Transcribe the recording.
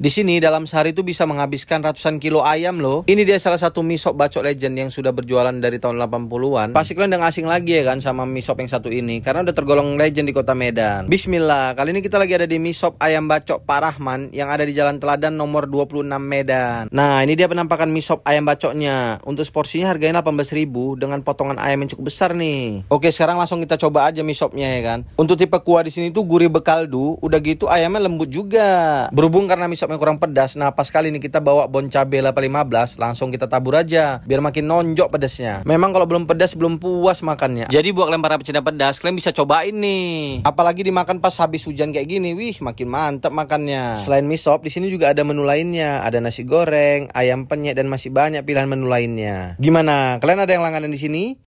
Di sini dalam sehari itu bisa menghabiskan ratusan kilo ayam loh. Ini dia salah satu misop bacok legend yang sudah berjualan dari tahun 80-an. Pasti kalian udah asing lagi ya kan sama misop yang satu ini karena udah tergolong legend di Kota Medan. Bismillah, kali ini kita lagi ada di misop ayam bacok Pak Rahman yang ada di Jalan Teladan nomor 26 Medan. Nah, ini dia penampakan misop ayam bacoknya. Untuk porsinya harganya 18.000 dengan potongan ayam yang cukup besar nih. Oke, sekarang langsung kita coba aja misopnya ya kan. Untuk tipe kuah di sini tuh gurih bekaldu, udah gitu ayamnya lembut juga. Berhubung karena misop kecapnya kurang pedas. Nah, pas kali ini kita bawa bon cabe 815, langsung kita tabur aja biar makin nonjok pedasnya. Memang kalau belum pedas belum puas makannya. Jadi buat kalian para pecinta pedas, kalian bisa cobain nih. Apalagi dimakan pas habis hujan kayak gini, wih makin mantap makannya. Selain mie sop, di sini juga ada menu lainnya. Ada nasi goreng, ayam penyet dan masih banyak pilihan menu lainnya. Gimana? Kalian ada yang langganan di sini?